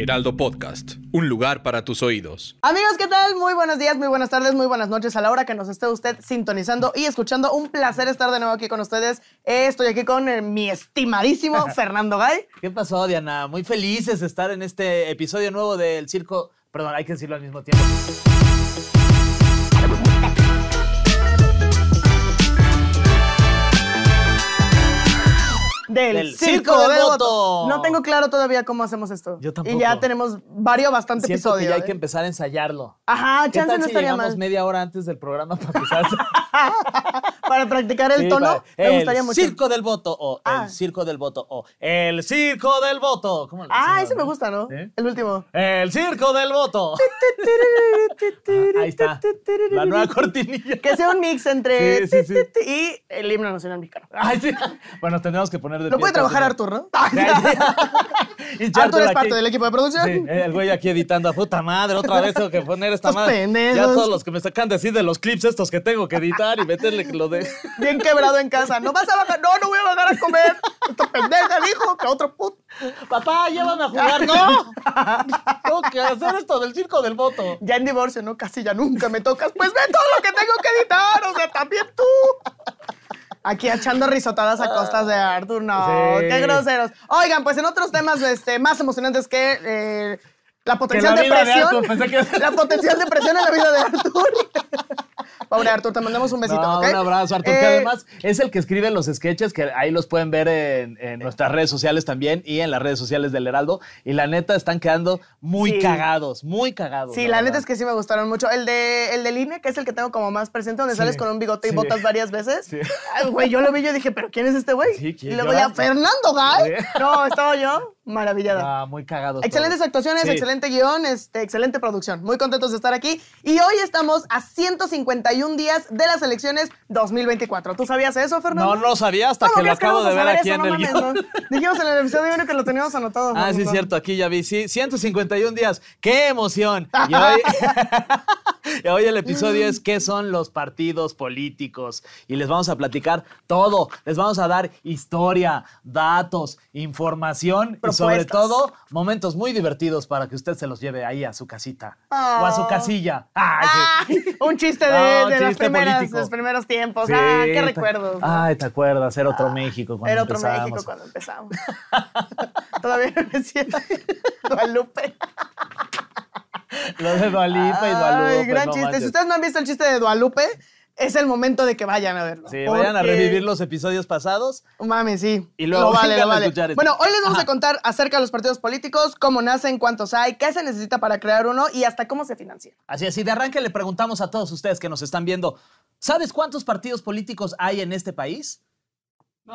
Geraldo Podcast, un lugar para tus oídos. Amigos, ¿qué tal? Muy buenos días, muy buenas tardes, muy buenas noches a la hora que nos esté usted sintonizando y escuchando. Un placer estar de nuevo aquí con ustedes. Eh, estoy aquí con eh, mi estimadísimo Fernando Gay. ¿Qué pasó, Diana? Muy felices de estar en este episodio nuevo del circo. Perdón, hay que decirlo al mismo tiempo. del, circo, de del voto. No tengo claro todavía cómo hacemos esto. Yo tampoco. Y ya tenemos varios, bastante Siento episodios. Que ya hay ¿eh? que empezar a ensayarlo. Ajá, ¿Qué chance tal no si estaría media hora antes del programa para empezar. para practicar el tono, me gustaría mucho. El circo del voto o el circo del voto o el circo del voto. ¿Cómo lo ah, ese me gusta, ¿no? El último. El circo del voto. ahí está. La nueva cortinilla. Que sea un mix entre y el himno nacional mexicano. bueno, tendríamos que poner de ¿No puede trabajar Artur, no? tú es parte del equipo de producción. Sí, el güey aquí editando. a Puta madre, otra vez tengo que poner esta madre. Pendejos. Ya todos los que me sacan decir de los clips estos que tengo que editar y meterle que lo de. Bien quebrado en casa. No vas a bajar. No, no voy a bajar a comer. Esta pendeja hijo, que otro puto. Papá, llévame a jugar. ¡No! tengo que hacer esto del circo del voto. Ya en divorcio, ¿no? Casi ya nunca me tocas. Pues ve todo lo que tengo que editar. O sea, también tú. Aquí echando risotadas a costas de Arthur, qué groseros. Oigan, pues en otros temas este, más emocionantes que eh, la potencial depresión. De La potencial depresión en la vida de Artur. Pobre Artur, te mandamos un besito, Un abrazo, Artur, que eh, además es el que escribe los sketches, que ahí los pueden ver en, nuestras redes sociales también y en las redes sociales del Heraldo. Y la neta están quedando muy cagados, muy cagados. Sí, la, neta es que sí me gustaron mucho. El de el del INE, que es el que tengo como más presente, donde sales con un bigote y botas varias veces. Ay, güey, yo lo vi, yo dije, ¿pero quién es este güey? y luego ya, ah, Fernando Gay. No, estaba yo. Maravillada. Ah, muy cagado. Excelentes actuaciones, excelente guión, este, excelente producción. Muy contentos de estar aquí. Y hoy estamos a 151 días de las elecciones 2024. ¿Tú sabías eso, Fernando? No, no sabía hasta que lo acabo de ver aquí en el guión. Dijimos en el episodio 1 que lo teníamos anotado. Ah, sí, es cierto. Aquí ya vi. Sí, 151 días. ¡Qué emoción! Y hoy, el episodio es ¿Qué son los partidos políticos? Y les vamos a platicar todo. Les vamos a dar historia, datos, información sobre todo, momentos muy divertidos para que usted se los lleve ahí a su casita o a su oh. casilla. Ah, un chiste de, los, primeros, tiempos. ah, qué recuerdo. recuerdos. Ay, te acuerdas, era otro ah, México cuando empezamos. Era otro México cuando empezamos. Todavía no me siento Dualupe. Lo de Dualipa y Dualupe. Ay, gran chiste. Si ustedes no han visto el chiste de Dualupe, es el momento de que vayan a verlo. Sí, vayan a revivir los episodios pasados. Mami, sí. Y luego Bueno, hoy les vamos a contar acerca de los partidos políticos, cómo nacen, cuántos hay, qué se necesita para crear uno y hasta cómo se financia. Así es, de arranque le preguntamos a todos ustedes que nos están viendo, ¿sabes cuántos partidos políticos hay en este país?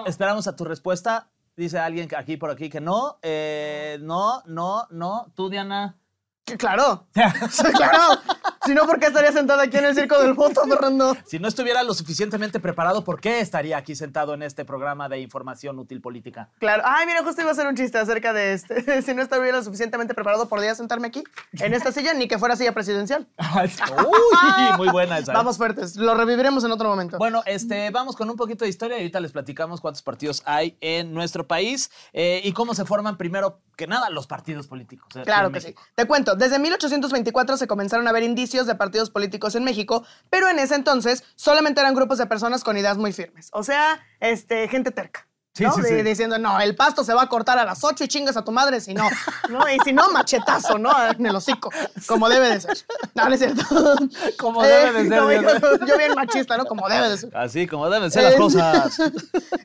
Esperamos a tu respuesta. Dice alguien aquí por aquí que no, eh, no, no, no. Tú, Diana. Claro, claro. Si no, ¿por qué estaría sentada aquí en el circo del voto, Fernando? Si no estuviera lo suficientemente preparado, ¿por qué estaría aquí sentado en este programa de información útil política? Claro. Ay, mira, justo iba a hacer un chiste acerca de este. Si no estuviera lo suficientemente preparado, ¿podría sentarme aquí? En esta silla, ni que fuera silla presidencial. Uy, muy buena esa. ¿eh? Vamos fuertes. Lo reviviremos en otro momento. Bueno, este, vamos con un poquito de historia ahorita les platicamos cuántos partidos hay en nuestro país eh, y cómo se forman primero que nada los partidos políticos. Eh, claro que sí. Te cuento, desde 1824 se comenzaron a ver indicios de partidos políticos en México, pero en ese entonces solamente eran grupos de personas con ideas muy firmes. O sea, este, gente terca. Sí, Diciendo, no, el pasto se va a cortar a las ocho y chingas a tu madre si no, ¿no? Y si no, machetazo, ¿no? En el hocico, como debe de ser. No, no es cierto. Como debe de eh, ser. yo, bien machista, ¿no? Como debe de ser. Así, como deben ser las eh, cosas.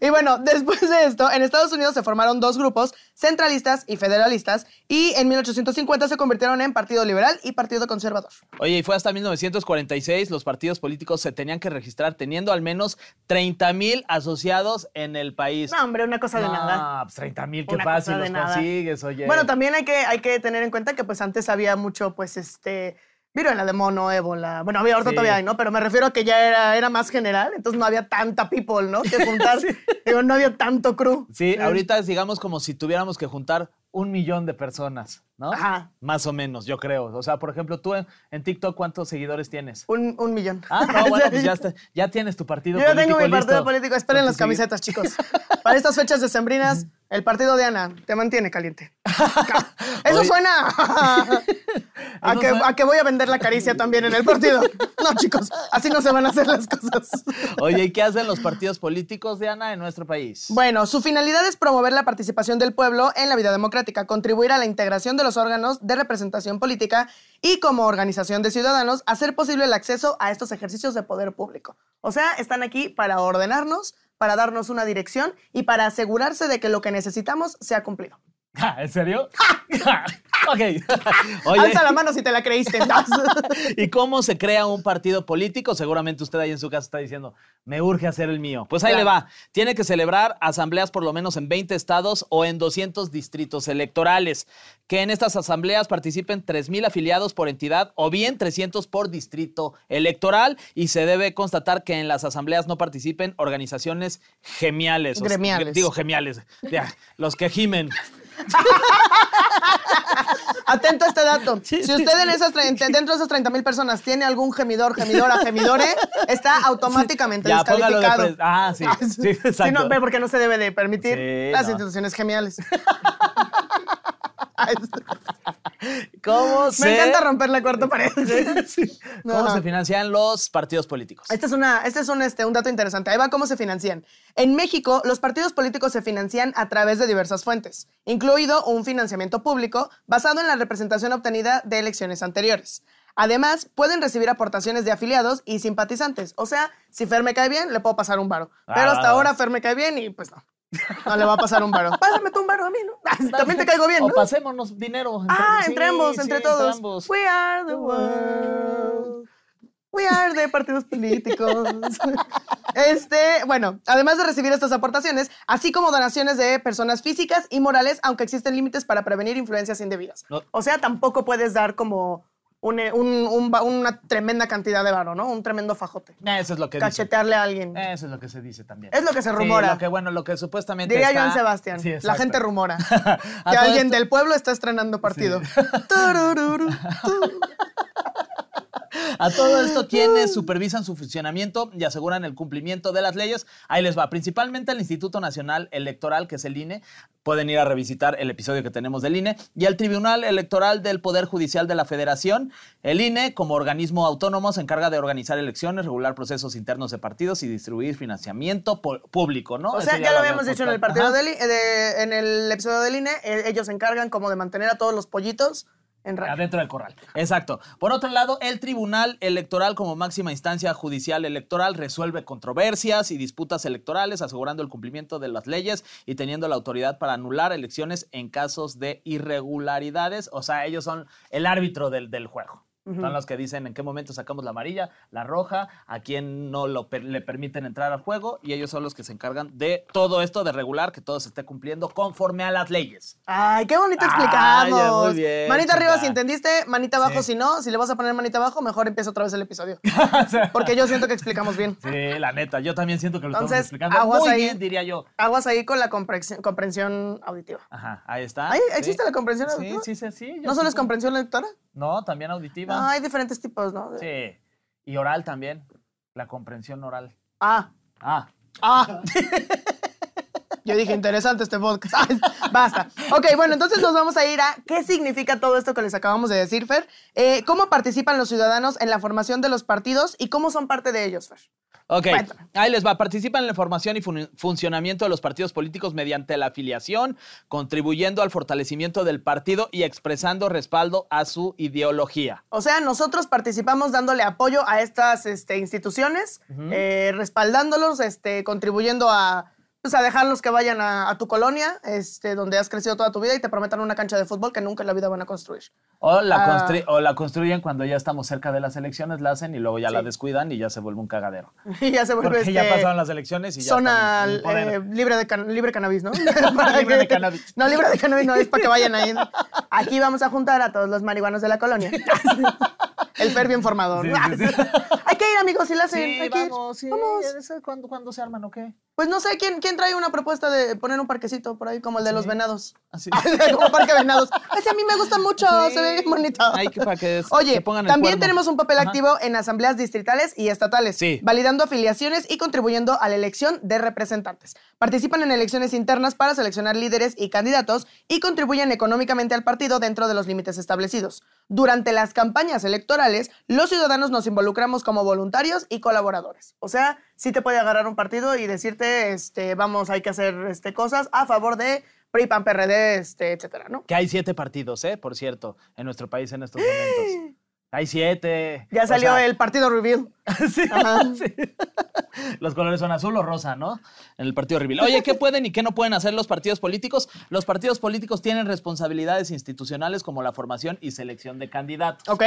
Y bueno, después de esto, en Estados Unidos se formaron dos grupos, centralistas y federalistas, y en 1850 se convirtieron en Partido Liberal y Partido Conservador. Oye, y fue hasta 1946 los partidos políticos se tenían que registrar teniendo al menos 30 mil asociados en el país hombre, una cosa de nada. Pues 30 mil, qué fácil los consigues, oye. Bueno, también hay que, hay que tener en cuenta que pues antes había mucho, pues, este, la de mono, ébola. Bueno, había ahorita todavía ¿no? Pero me refiero a que ya era, era más general, entonces no había tanta people, ¿no? Que juntar. Digo, no había tanto crew. Sí, eh. ahorita digamos, como si tuviéramos que juntar un millón de personas. Más o menos, yo creo. O sea, por ejemplo, tú en, TikTok, ¿cuántos seguidores tienes? Un, millón. Ah, bueno, pues ya, tienes tu partido político. Yo tengo mi partido político. Esperen las camisetas, chicos. Para estas fechas decembrinas, el partido de Ana te mantiene caliente. Eso suena a, que, voy a vender la caricia también en el partido. No, chicos, así no se van a hacer las cosas. Oye, ¿y qué hacen los partidos políticos, de Ana en nuestro país? Bueno, su finalidad es promover la participación del pueblo en la vida democrática, contribuir a la integración de los órganos de representación política y como organización de ciudadanos hacer posible el acceso a estos ejercicios de poder público. O sea, están aquí para ordenarnos, para darnos una dirección y para asegurarse de que lo que necesitamos sea cumplido. ¿En serio? Ok. Oye. Alza la mano si te la creíste. ¿Y cómo se crea un partido político? Seguramente usted ahí en su casa está diciendo, me urge hacer el mío. Pues ahí le va. Tiene que celebrar asambleas por lo menos en 20 estados o en 200 distritos electorales. Que en estas asambleas participen 3.000 afiliados por entidad o bien 300 por distrito electoral. Y se debe constatar que en las asambleas no participen organizaciones gemiales. Gremiales. digo, gemiales. los que gimen. Atento a este dato. Si usted en esas, dentro de esas 30 mil personas tiene algún gemidor, gemidora, gemidore, está automáticamente descalificado. ah, sí. sí, sí porque no se debe de permitir las instituciones gemiales. ¿Cómo se... Me encanta romper la cuarta pared. ¿Cómo se financian los partidos políticos? Este es, una, este es un, dato interesante. Ahí va cómo se financian. En México, los partidos políticos se financian a través de diversas fuentes, incluido un financiamiento público basado en la representación obtenida de elecciones anteriores. Además, pueden recibir aportaciones de afiliados y simpatizantes. O sea, si Fer me cae bien, le puedo pasar un varo. Pero hasta ah. ahora Fer me cae bien y pues no. No le va a pasar un varo. Pásame tú un varo a mí, ¿no? También te caigo bien, ¿no? pasémonos dinero. Entre, ah, entremos entre entre todos. We are the world. We are de partidos políticos. este, bueno, además de recibir estas aportaciones, así como donaciones de personas físicas y morales, aunque existen límites para prevenir influencias indebidas. O sea, tampoco puedes dar como una tremenda cantidad de varo, ¿no? Un tremendo fajote. Eso es lo que Cachetearle a alguien. Eso es lo que se dice también. Es lo que se rumora. lo que, bueno, lo que supuestamente Diría está... Sebastián. la gente rumora que alguien del pueblo está estrenando partido. A todo esto, quienes supervisan su funcionamiento y aseguran el cumplimiento de las leyes, ahí les va. Principalmente al Instituto Nacional Electoral, que es el INE. Pueden ir a revisitar el episodio que tenemos del INE. Y al Tribunal Electoral del Poder Judicial de la Federación. El INE, como organismo autónomo, se encarga de organizar elecciones, regular procesos internos de partidos y distribuir financiamiento público, ¿no? O sea, ya, lo habíamos dicho en el, partido episodio del INE. E-, ellos se encargan como de mantener a todos los pollitos adentro del corral. Exacto. Por otro lado, el Tribunal Electoral como máxima instancia judicial electoral resuelve controversias y disputas electorales, asegurando el cumplimiento de las leyes y teniendo la autoridad para anular elecciones en casos de irregularidades. O sea, ellos son el árbitro del juego son los que dicen en qué momento sacamos la amarilla, la roja, a quién no le permiten entrar al juego y ellos son los que se encargan de todo esto, de regular que todo se esté cumpliendo conforme a las leyes. Ay, qué bonito ah, explicamos. manita arriba si entendiste, manita abajo si no. Si le vas a poner manita abajo, mejor empieza otra vez el episodio. Porque yo siento que explicamos bien. Sí, la neta, yo también siento que lo estamos explicando muy bien, diría yo. Aguas ahí con la comprensión, auditiva. Ajá, ahí está. ¿Ahí ¿Existe la comprensión auditiva? Sí, sí, sí. sí no solo es comprensión lectora. No, también auditiva hay diferentes tipos, ¿no? Sí. Y oral también. La comprensión oral. Ah. Ah. Ah. Yo dije, interesante este podcast. Ah, basta. Ok, bueno, entonces nos vamos a ir a qué significa todo esto que les acabamos de decir, Fer. Eh, ¿Cómo participan los ciudadanos en la formación de los partidos y cómo son parte de ellos, Fer? Ok, ahí les va. Participan en la formación y funcionamiento de los partidos políticos mediante la afiliación, contribuyendo al fortalecimiento del partido y expresando respaldo a su ideología. O sea, nosotros participamos dándole apoyo a estas este, instituciones, eh, respaldándolos, este, contribuyendo a a dejarlos que vayan a, tu colonia, este, donde has crecido toda tu vida y te prometan una cancha de fútbol que nunca en la vida van a construir. O la, ah. construyen cuando ya estamos cerca de las elecciones, la hacen y luego ya la descuidan y ya se vuelve un cagadero. Y ya se vuelve Porque ya este, pasaron las elecciones y ya Zona eh, libre, de libre cannabis, ¿no? libre de cannabis. No, libre de cannabis no, es para que vayan ahí. Aquí vamos a juntar a todos los marihuanos de la colonia. El Fer bien formador hay que ir, amigos, si la hacen. hay vamos, que ¿Cuándo se arman o qué? Pues no sé quién, quién trae una propuesta de poner un parquecito por ahí, como el de los venados. Así. como parque venados. Ese a mí me gusta mucho, se ve bien bonito. Hay que para que Oye, pongan también tenemos un papel activo en asambleas distritales y estatales, validando afiliaciones y contribuyendo a la elección de representantes. Participan en elecciones internas para seleccionar líderes y candidatos y contribuyen económicamente al partido dentro de los límites establecidos. Durante las campañas electorales, los ciudadanos nos involucramos como voluntarios y colaboradores. O sea, sí te puede agarrar un partido y decirte, este, vamos, hay que hacer este, cosas a favor de PRI, PAN, PRD, este, etcétera, ¿no? Que hay siete partidos, ¿eh? Por cierto, en nuestro país en estos momentos. Hay siete. Ya salió el partido reveal. sí. los colores son azul o rosa, ¿no? En el partido horrible. Oye, ¿qué pueden y qué no pueden hacer los partidos políticos? Los partidos políticos tienen responsabilidades institucionales como la formación y selección de candidatos. Ok.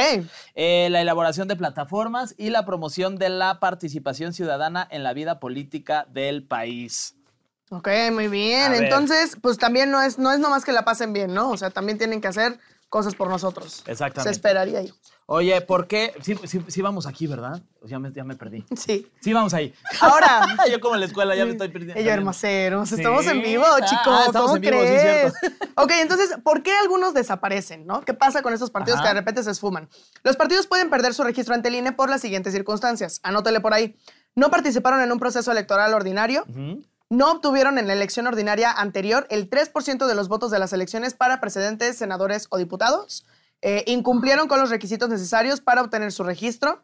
Eh, la elaboración de plataformas y la promoción de la participación ciudadana en la vida política del país. Ok, muy bien. Entonces, pues también no es, no es nomás que la pasen bien, ¿no? O sea, también tienen que hacer cosas por nosotros. Exactamente. Se esperaría yo. Oye, ¿por qué? Sí, vamos aquí, ¿verdad? Ya me, ya me perdí. Sí. Sí, vamos ahí. Ahora. yo como en la escuela ya me estoy perdiendo. Ella hermoseros, estamos en vivo, chicos. Ah, estamos en vivo, Sí, cierto. ok, entonces, ¿por qué algunos desaparecen, no? ¿Qué pasa con esos partidos que de repente se esfuman? Los partidos pueden perder su registro ante el INE por las siguientes circunstancias. Anótale por ahí. No participaron en un proceso electoral ordinario, no obtuvieron en la elección ordinaria anterior el 3% de los votos de las elecciones para presidentes, senadores o diputados. Eh, incumplieron con los requisitos necesarios para obtener su registro.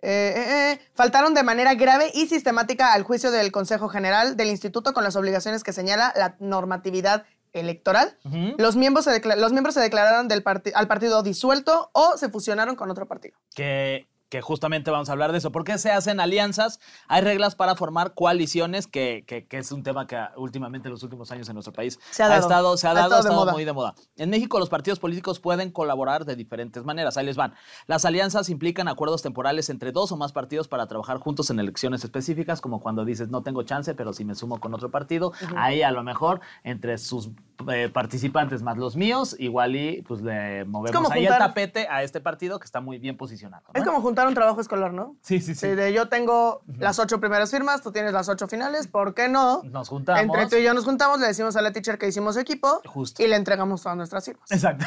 Eh, eh, faltaron de manera grave y sistemática al juicio del Consejo General del Instituto con las obligaciones que señala la normatividad electoral. los, miembros se los miembros se declararon al partido disuelto o se fusionaron con otro partido. Que que justamente vamos a hablar de eso. ¿Por qué se hacen alianzas? Hay reglas para formar coaliciones, que, es un tema que últimamente en los últimos años en nuestro país se ha, dado, estado, se ha dado, estado, muy de moda. En México los partidos políticos pueden colaborar de diferentes maneras. Ahí les van. Las alianzas implican acuerdos temporales entre dos o más partidos para trabajar juntos en elecciones específicas, como cuando dices no tengo chance, pero si me sumo con otro partido, ahí a lo mejor entre sus eh, participantes más los míos, igual y pues le movemos ahí el tapete a este partido que está muy bien posicionado. Es como juntar un trabajo escolar, ¿no? Sí, sí, sí. yo tengo las ocho primeras firmas, tú tienes las ocho finales, ¿por qué no? Nos juntamos. Entre tú y yo nos juntamos, le decimos a la teacher que hicimos equipo y le entregamos todas nuestras firmas. Exacto.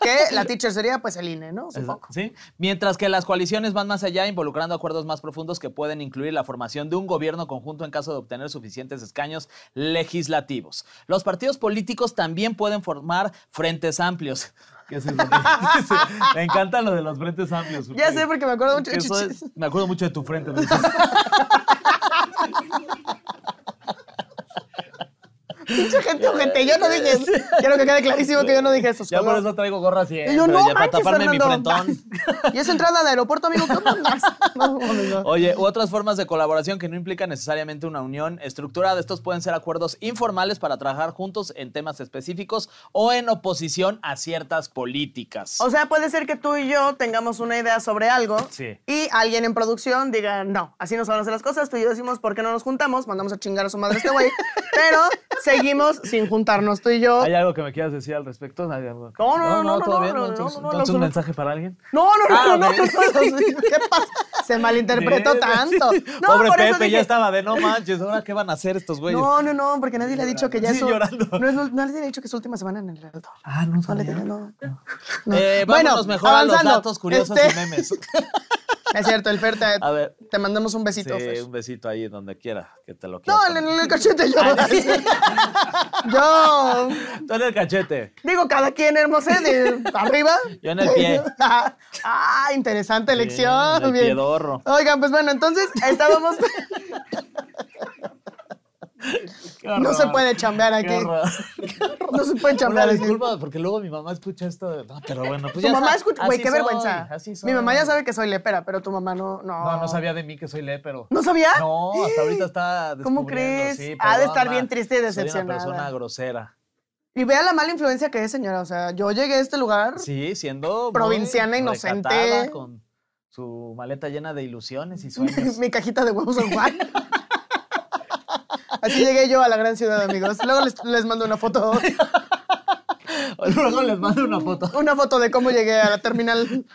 que la teacher sería pues el INE, ¿no? Sí. Mientras que las coaliciones van más allá involucrando acuerdos más profundos que pueden incluir la formación de un gobierno conjunto en caso de obtener suficientes escaños legislativos. Los partidos políticos también pueden formar frentes amplios. me encanta lo de los frentes amplios. Ya sé, porque me acuerdo mucho de Me acuerdo mucho de tu frente. Mucha gente gente. Yo no dije eso. Quiero que quede clarísimo que yo no dije eso. Ya por eso traigo gorra Y yo, no para taparme mi frentón. Y es entrada al aeropuerto, amigo. ¿cómo? Oye, u otras formas de colaboración que no implican necesariamente una unión estructurada. Estos pueden ser acuerdos informales para trabajar juntos en temas específicos o en oposición a ciertas políticas. O sea, puede ser que tú y yo tengamos una idea sobre algo y alguien en producción diga, no, así no se van a hacer las cosas. Tú y yo decimos, ¿por qué no nos juntamos? Mandamos a chingar a su madre este güey. Pero se seguimos sin juntarnos tú y yo. ¿Hay algo que me quieras decir al respecto? No, no, no, no, no, no, bien? un mensaje para alguien. No, no, no, ah, no, ¿Qué pasa? Se malinterpretó tanto. Pobre Pepe, ya estaba de no manches, ahora qué van a hacer estos güeyes. No, no, no, porque nadie le ha dicho que ya es llorando. No, nadie le ha dicho que es su última semana en el Heraldo. Ah, no, no. no, no. Eh, bueno, mejor avanzando. a los datos curiosos y este- memes. Es cierto, el Fer, te, a ver, te mandamos un besito. Sí, un besito ahí donde quiera, que te lo quiera. No, en el cachete yo. Ah, yo. Tú en el cachete. Digo, cada quien hermoso, de arriba. Yo en el pie. Ah, ah, interesante elección. Bien, el Piedorro. Oigan, pues bueno, entonces estábamos no se puede chambear aquí. no se puede chambear disculpa, porque luego mi mamá escucha esto. No, pero bueno, pues tu mamá escucha, güey, qué vergüenza. Mi mamá ya sabe que soy lepera, pero tu mamá no, no. No, sabía de mí que soy lepero. ¿No sabía? No, hasta ahorita está ¿Cómo crees? ha de estar bien triste y decepcionada. Soy una persona grosera. Y vea la mala influencia que es, señora. O sea, yo llegué a este lugar. Sí, siendo. Provinciana inocente. Con su maleta llena de ilusiones y sueños. mi cajita de huevos al Juan. Así llegué yo a la gran ciudad, amigos. Luego les, mando una foto. Luego les mando una foto. Una foto de cómo llegué a la terminal.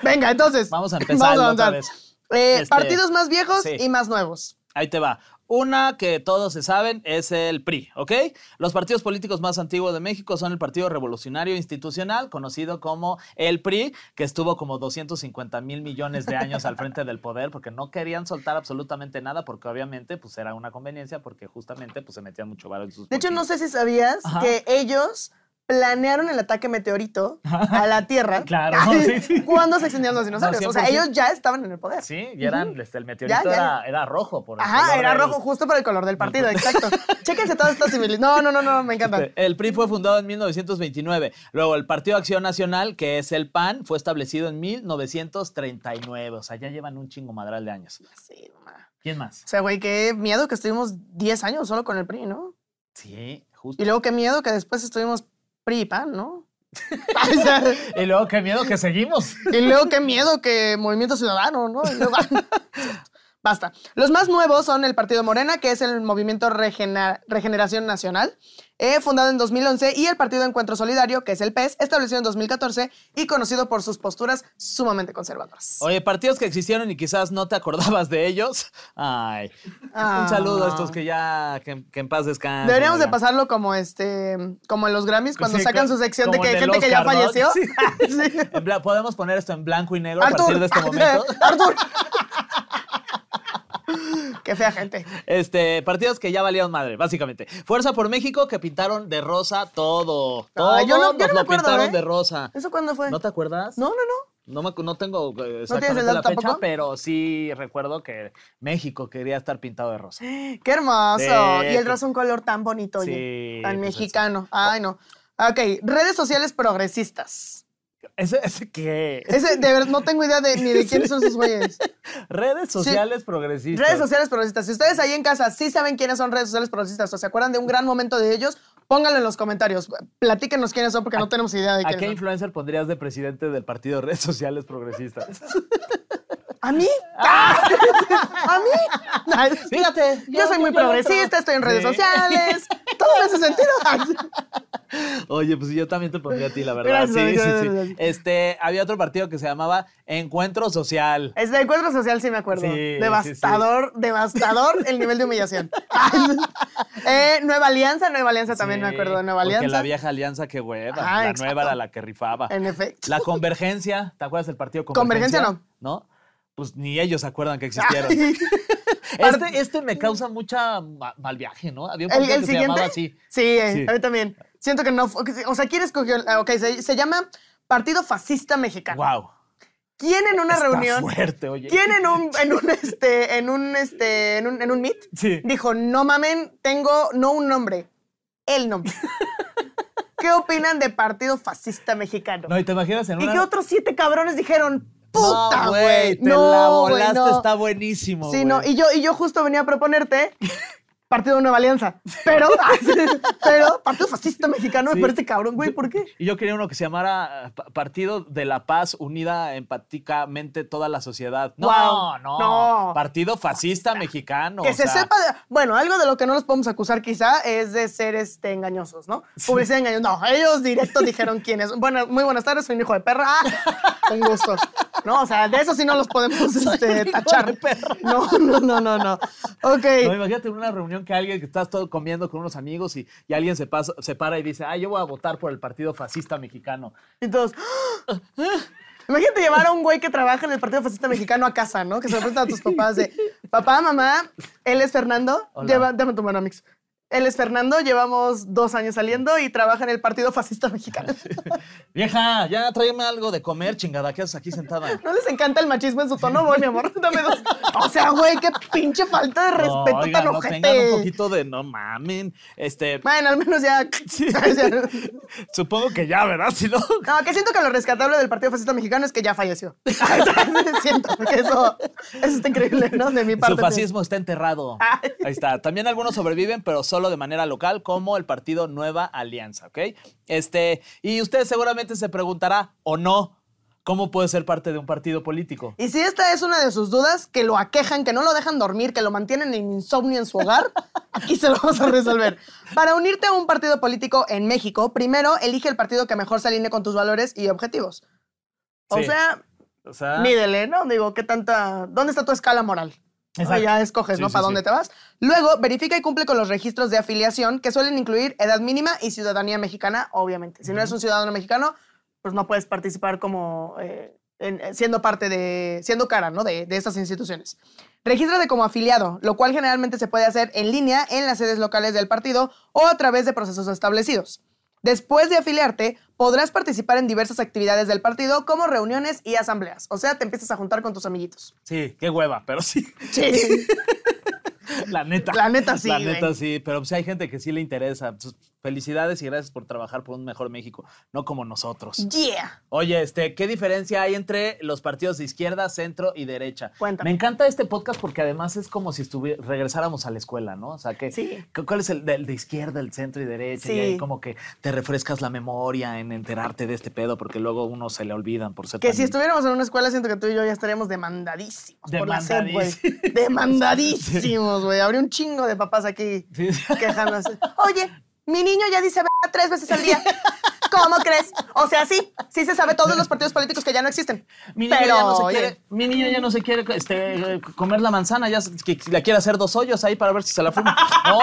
Venga, entonces. Vamos a empezar. Eh, este, partidos más viejos y más nuevos. Ahí te va. Una que todos se saben es el PRI, ¿ok? Los partidos políticos más antiguos de México son el Partido Revolucionario Institucional, conocido como el PRI, que estuvo como 250 mil millones de años al frente del poder porque no querían soltar absolutamente nada porque obviamente pues era una conveniencia porque justamente pues se metían mucho valor en sus... De hecho, no sé si sabías que ellos planearon el ataque meteorito a la Tierra. claro. Sí, sí. Cuando se extendieron los dinosaurios. o sea, ellos ya estaban en el poder. Sí, y eran, este, el meteorito Era, rojo. Por el Ajá, era rojo justo por el color del partido, exacto. Chéquense todas estas similitudes. No, no, no, no, me encanta. Este, el PRI fue fundado en 1929. Luego, el Partido Acción Nacional, que es el PAN, fue establecido en 1939. O sea, ya llevan un chingo madral de años. Sí, ¿Quién más? O sea, güey, qué miedo que estuvimos 10 años solo con el PRI, ¿no? Sí, justo. Y luego qué miedo que después estuvimos y PAN, ¿no? y luego qué miedo que seguimos. Y luego qué miedo que Movimiento Ciudadano, ¿no? Basta. Los más nuevos son el Partido Morena, que es el Movimiento Regeneración Nacional, eh, fundado en 2011, y el Partido Encuentro Solidario, que es el PES, establecido en 2014 y conocido por sus posturas sumamente conservadoras. Oye, partidos que existieron y quizás no te acordabas de ellos. Ay. un saludo a ah. estos que ya, que, en paz descansen. Deberíamos de pasarlo como este, como en los Grammys, cuando sacan su sección de que gente que ya falleció. Ah, podemos poner esto en blanco y negro a partir de este momento. Qué fea gente. Este, partidos que ya valían madre, básicamente. Fuerza por México que pintaron de rosa todo. todo ah, yo no, pintaron ¿eh? de rosa. ¿Eso cuándo fue? ¿No te acuerdas? No, no, no. No, me, no tengo eh, exactamente la fecha, pero sí recuerdo que México quería estar pintado de rosa. ¡Qué hermoso! y el rosa un color tan bonito, y tan pues mexicano. Ay, no. Ok, redes sociales progresistas. ¿Ese, ese qué? Ese, de verdad, no tengo idea de, ni de quiénes son esos güeyes. redes sociales progresistas. Redes sociales progresistas. Si ustedes ahí en casa sí saben quiénes son redes sociales progresistas o se acuerdan de un gran momento de ellos, pónganlo en los comentarios. Platíquenos quiénes son porque no tenemos idea de quiénes ¿A qué influencer pondrías de presidente del partido redes sociales progresistas? ¿A mí? Ah. ¡Ah! ¿A mí? fíjate, yo, soy muy progresista, estoy en redes sociales, todo en ese sentido. Oye, pues yo también te pondría a ti, la verdad. sí, sí, sí. Este, había otro partido que se llamaba Encuentro Social. Es de Encuentro Social, sí me acuerdo. devastador, devastador el nivel de humillación. Eh, nueva Alianza, Nueva Alianza también me acuerdo Nueva Alianza. Que la vieja Alianza, qué hueva. la nueva era la que rifaba. En efecto. La Convergencia, ¿te acuerdas del partido Convergencia? Convergencia no. ¿No? pues ni ellos acuerdan que existieron. Este, este, me causa mucha mal viaje, ¿no? Había ¿El, siguiente? Eh, sí, a mí también. Siento que no. O sea, ¿quién escogió? Ok, se, llama Partido Fascista Mexicano. Wow. ¿Quién en una reunión? Fuerte, oye. ¿Quién en un, en un este, en un este, en un, en meet? Dijo, no mamen, tengo no un nombre, el nombre. ¿Qué opinan de Partido Fascista Mexicano? No, y te imaginas en una... ¿Y qué otros siete cabrones dijeron, puta, güey. No, te la volaste, está buenísimo. Sí, no, y yo, y yo justo venía a proponerte partido de Nueva Alianza. Pero, pero Partido Fascista Mexicano me parece cabrón, güey. ¿Por qué? Y yo quería uno que se llamara eh, Partido de la Paz Unida Empáticamente Toda la Sociedad. No, no, Partido Fascista Mexicano. Que se sepa. bueno, algo de lo que no nos podemos acusar quizá es de ser este, engañosos, ¿no? Publicidad engañosa. No, ellos directo dijeron quién es. Bueno, muy buenas tardes, soy un hijo de perra. Ah, gusto. No, o sea, de eso sí no los podemos este, tachar. No, no, no, no, no. Ok. No, imagínate una reunión que alguien que estás todo comiendo con unos amigos y, alguien se, pasa, se para y dice, ah, yo voy a votar por el Partido Fascista Mexicano. Entonces, Imagínate llevar a un güey que trabaja en el Partido Fascista Mexicano a casa, ¿no? Que se lo a tus papás de, papá, mamá, él es Fernando, Hola. tu mano, Mix. Él es Fernando, llevamos dos años saliendo y trabaja en el Partido Fascista Mexicano. Vieja, ya tráeme algo de comer, chingada, que haces aquí sentada. ¿No les encanta el machismo en su tono? Voy, mi amor, dame dos. O sea, güey, qué pinche falta de respeto tan no tengan un poquito de no mamen. Este... Bueno, al menos ya... Supongo que ya, ¿verdad? Si no... no, que siento que lo rescatable del Partido Fascista Mexicano es que ya falleció. siento, que eso, eso está increíble, ¿no? De mi parte. Su fascismo está enterrado. Ahí está. También algunos sobreviven, pero solo de manera local como el partido Nueva Alianza, ¿ok? Este, y usted seguramente se preguntará, o no, ¿Cómo puede ser parte de un partido político? Y si esta es una de sus dudas, que lo aquejan, que no lo dejan dormir, que lo mantienen en insomnio en su hogar, aquí se lo vamos a resolver. Para unirte a un partido político en México, primero elige el partido que mejor se alinee con tus valores y objetivos. O sea, o sea, mídele, ¿no? Digo, ¿qué tanta. ¿Dónde está tu escala moral? Esa ya escoges, ¿no? Para dónde te vas. Luego, verifica y cumple con los registros de afiliación que suelen incluir edad mínima y ciudadanía mexicana, obviamente. Si no eres un ciudadano mexicano, pues no puedes participar como eh, eh, siendo parte de, siendo cara, ¿no? De, de estas instituciones. Regístrate como afiliado, lo cual generalmente se puede hacer en línea en las sedes locales del partido o a través de procesos establecidos. Después de afiliarte, podrás participar en diversas actividades del partido como reuniones y asambleas. O sea, te empiezas a juntar con tus amiguitos. Sí, qué hueva, pero sí. Sí. La neta. La neta sí. La neta sí, pero si pues hay gente que sí le interesa. Felicidades y gracias por trabajar por un mejor México, no como nosotros. Yeah. Oye, este, ¿qué diferencia hay entre los partidos de izquierda, centro y derecha? Cuéntame. Me encanta este podcast porque además es como si regresáramos a la escuela, ¿no? O sea, que, sí. ¿cuál es el de, izquierda, el centro y derecha? Y ahí como que te refrescas la memoria en enterarte de este pedo porque luego uno se le olvidan por ser Que si estuviéramos en una escuela siento que tú y yo ya estaríamos demandadísimos. Por la sed, demandadísimos, güey. Habría un chingo de papás aquí quejándose. Oye, mi niño ya dice tres veces al día. ¿Cómo crees? O sea, sí, sí se sabe todos los partidos políticos que ya no existen. Mi niño, pero, ya, no se quiere, mi niña ya no se este, quiere comer la manzana, ya que la quiere hacer dos hoyos ahí para ver si se la fuma. No,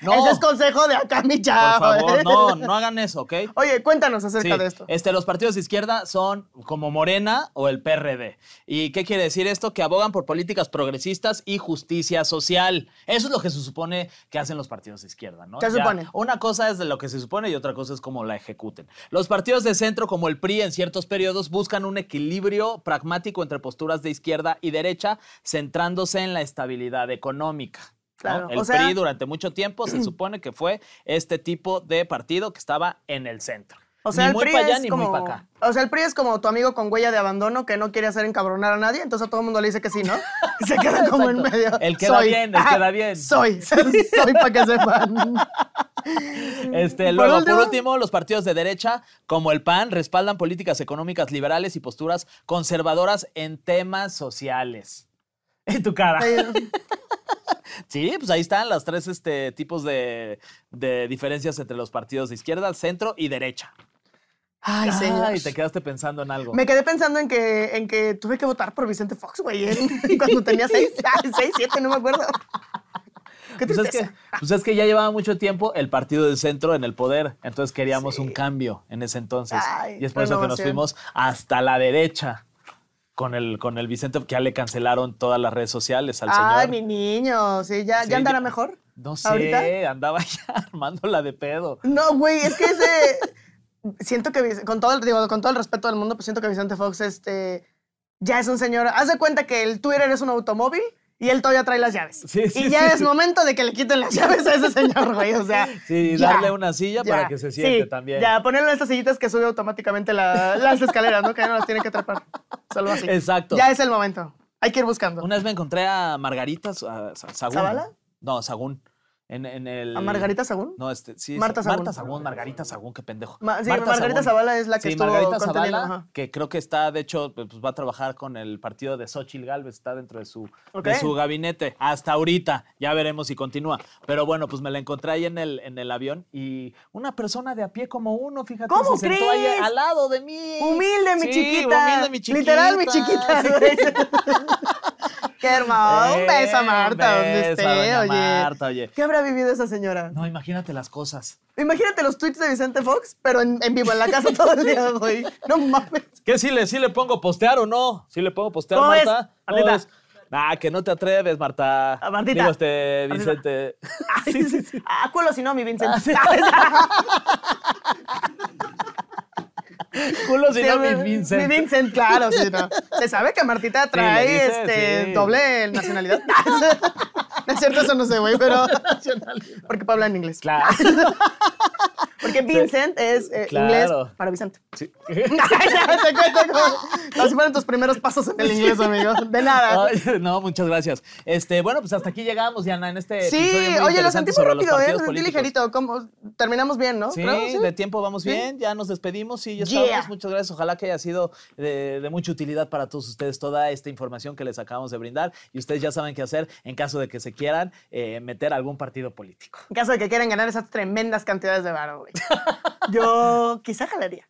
no. Ese es consejo de acá, mi chavo. Por favor, ¿eh? no, no hagan eso, ¿ok? Oye, cuéntanos acerca de esto. Este, los partidos de izquierda son como Morena o el PRD. ¿Y qué quiere decir esto? Que abogan por políticas progresistas y justicia social. Eso es lo que se supone que hacen los partidos de izquierda, ¿no? se supone? Una cosa es de lo que se supone y otra cosa es cómo la ejecuten. Los partidos de centro, como el PRI en ciertos periodos, buscan un equilibrio pragmático entre posturas de izquierda y derecha, centrándose en la estabilidad económica. El PRI durante mucho tiempo se supone que fue este tipo de partido que estaba en el centro. O sea, el PRI es como, O sea, el PRI es como tu amigo con huella de abandono que no quiere hacer encabronar a nadie, entonces a todo el mundo le dice que sí, ¿no? se queda como en medio. El queda bien, el queda ah, bien. Soy, soy para que sepan. Este, luego, ¿Por, último? los partidos de derecha, como el PAN, respaldan políticas económicas liberales y posturas conservadoras en temas sociales. En tu cara. Sí, pues ahí están los tres este, tipos de, de diferencias entre los partidos de izquierda, centro y derecha. Ay, señor. Y te quedaste pensando en algo. Me quedé pensando en que, en que tuve que votar por Vicente Fox, güey, ¿eh? cuando tenía seis, seis, siete, no me acuerdo. ¿Qué pues, es que, pues, que, ya llevaba mucho tiempo el partido del centro en el poder, entonces queríamos un cambio en ese entonces. y es por eso que nos fuimos hasta la derecha con el, con el Vicente, que ya le cancelaron todas las redes sociales al señor. Ay, mi niño, sí, ya, andará mejor. No sé, andaba ya armándola de pedo. No, güey, es que ese, siento que, con todo, el, digo, con todo el respeto del mundo, pues siento que Vicente Fox este, ya es un señor. Haz de cuenta que el Twitter es un automóvil y él todavía trae las llaves. y ya es momento de que le quiten las llaves a ese señor, güey. O sea. Sí, darle una silla para que se siente también. Ya, ponerle estas sillitas que sube automáticamente las escaleras, ¿no? Que ya no las tiene que trepar. Solo así. Exacto. Ya es el momento. Hay que ir buscando. Una vez me encontré a Margarita a Sagún. No, Sagún. En, en el... ¿A Margarita Sagún? No, este, sí. Marta Sagún. Marta Sagún, Margarita Sagún, qué pendejo. Marta Margarita Zavala es la que sí, Margarita Zavala, que creo que está, de hecho, pues, pues va a trabajar con el partido de Xochitl Galvez, está dentro de su, de su gabinete. Hasta ahorita, ya veremos si continúa. Pero bueno, pues me la encontré ahí en el, en el avión y una persona de a pie como uno, fíjate, ¿Cómo se crees? sentó ahí al lado de mí. Humilde, mi chiquita. Humilde, mi chiquita. Literal, mi chiquita. Qué hermoso. Un beso a eh, Marta, un beso a oye. Marta, oye. ¿Qué habrá vivido esa señora? No, imagínate las cosas. Imagínate los tweets de Vicente Fox, pero en, vivo, en la casa todo el día, güey. No mames. ¿Qué si le, si le pongo postear o no? Si le pongo postear, ¿Cómo Marta. ¿Cómo es? Ah, que no te atreves, Marta. A ah, Martita. Digo este, Vicente. Ay, sí, sí, sí. Ah, culo si no, mi Vicente. Ah, Culo si mi Vincent. Mi Vincent, claro, sí no. Se sabe que Martita trae este doble nacionalidad. no es cierto, eso no sé, güey, pero. Porque habla en inglés. Claro. Porque Vincent es eh, inglés para Vicente. Sí. Así fueron tus primeros pasos en el inglés, amigos. De nada. no, muchas gracias. Este, bueno, pues hasta aquí llegamos, Diana, en este Sí, oye, lo sentí rápido, ¿eh? sentí ligerito. ¿Cómo? Terminamos bien, ¿no? Sí, de tiempo vamos bien. Ya nos despedimos y ya estamos. Muchas gracias. Ojalá que haya sido de, mucha utilidad para todos ustedes toda esta información que les acabamos de brindar. Y ustedes ya saben qué hacer en caso de que se quieran eh, meter a algún partido político. En caso de que quieran ganar esas tremendas cantidades de varo. Yo quizá jalaría.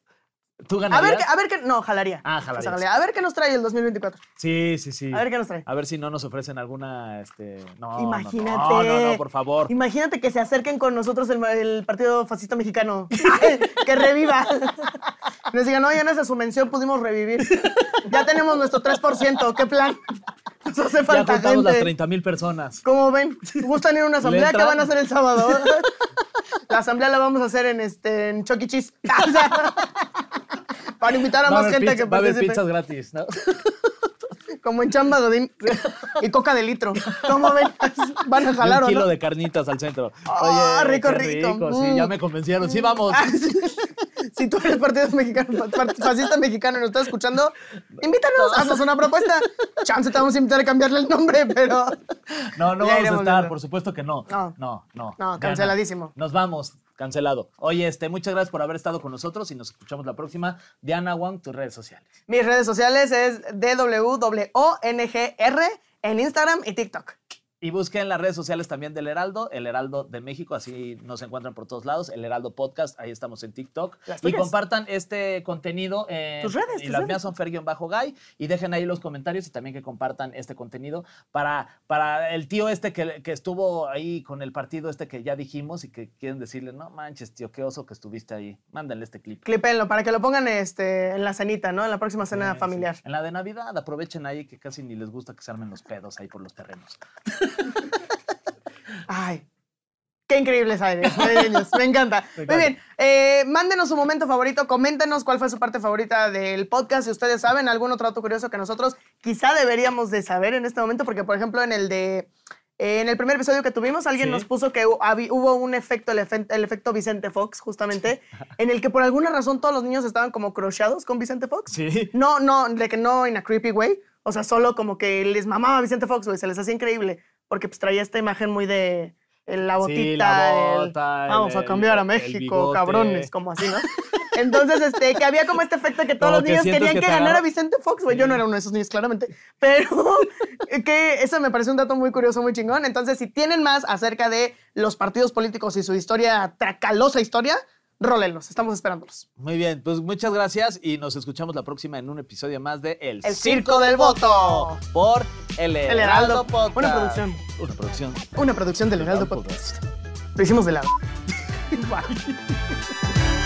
¿Tú ganarías? A ver, a ver no, ah, jalaría. a ver qué nos trae el 2024. Sí, sí, sí. A ver qué nos trae. A ver si no nos ofrecen alguna, este, Imagínate. No, no, no, por favor. Imagínate que se acerquen con nosotros el, Partido Fascista Mexicano. que reviva. Nos digan, no, ya en esa mención pudimos revivir. Ya tenemos nuestro 3%, ¿qué plan? Nos hace falta ya juntamos las 30 mil personas. ¿Cómo ven? ¿Gustan ir a una asamblea? ¿Qué van a hacer el sábado? La asamblea la vamos a hacer en, este, en Chucky e. para invitar a más gente que participe. Va a haber pizzas gratis, ¿no? Como en chamba Godín y coca de litro. ¿Cómo ven? Van a jalar, Un kilo de carnitas al centro. Ah, Oye, rico, rico. Sí, ya mm. me convencieron. Sí, mm. vamos. Ah, si tú eres partido mexicano, fascista mexicano y nos estás escuchando, invítanos, haznos una propuesta. Chance te vamos a invitar a cambiarle el nombre, pero. No, no vamos a estar, por supuesto que no. No, no. No, no canceladísimo. Nos vamos, cancelado. Oye, este, muchas gracias por haber estado con nosotros y nos escuchamos la próxima. Diana Wong, tus redes sociales. Mis redes sociales es DWONGR en Instagram y TikTok. Y busquen las redes sociales también del Heraldo, el Heraldo de México, así nos encuentran por todos lados, el Heraldo Podcast, ahí estamos en TikTok. Y compartan este contenido en tus redes. Y las mías son bajo guy y dejen ahí los comentarios y también que compartan este contenido para, para el tío este que, que estuvo ahí con el partido este que ya dijimos y que quieren decirle, no manches, tío, qué oso que estuviste ahí. Mándale este clip. Clipenlo, para que lo pongan este, en la cenita, ¿no? En la próxima cena familiar. En la de Navidad, aprovechen ahí que casi ni les gusta que se armen los pedos ahí por los terrenos. Ay, Qué increíbles aires Me encanta. Muy bien. Eh, mándenos su momento favorito. Coméntenos cuál fue su parte favorita del podcast. Si ustedes saben algún otro dato curioso que nosotros quizá deberíamos de saber en este momento, porque por ejemplo en el de eh, en el primer episodio que tuvimos, alguien nos puso que hubo un efecto, el, efecto Vicente Fox, justamente, en el que por alguna razón todos los niños estaban como crochados con Vicente Fox. Sí. No, no, de que no en a creepy way. O sea, solo como que les mamaba Vicente Fox, güey, se les hacía increíble porque pues traía esta imagen muy de eh, la botita, vamos a cambiar a México, cabrones, como así, ¿no? Entonces, este, que había como este efecto que todos los niños querían que, ganar ganara Vicente Fox, güey. Yo no era uno de esos niños, claramente. Pero que eso me parece un dato muy curioso, muy chingón. Entonces, si tienen más acerca de los partidos políticos y su historia, tracalosa historia, rólenlos. Estamos esperándolos. Muy bien, pues muchas gracias y nos escuchamos la próxima en un episodio más de El, Circo, del Voto por El Heraldo, El Podcast. Una producción. Una producción. Una producción de Heraldo, Podcast. Lo hicimos de lado.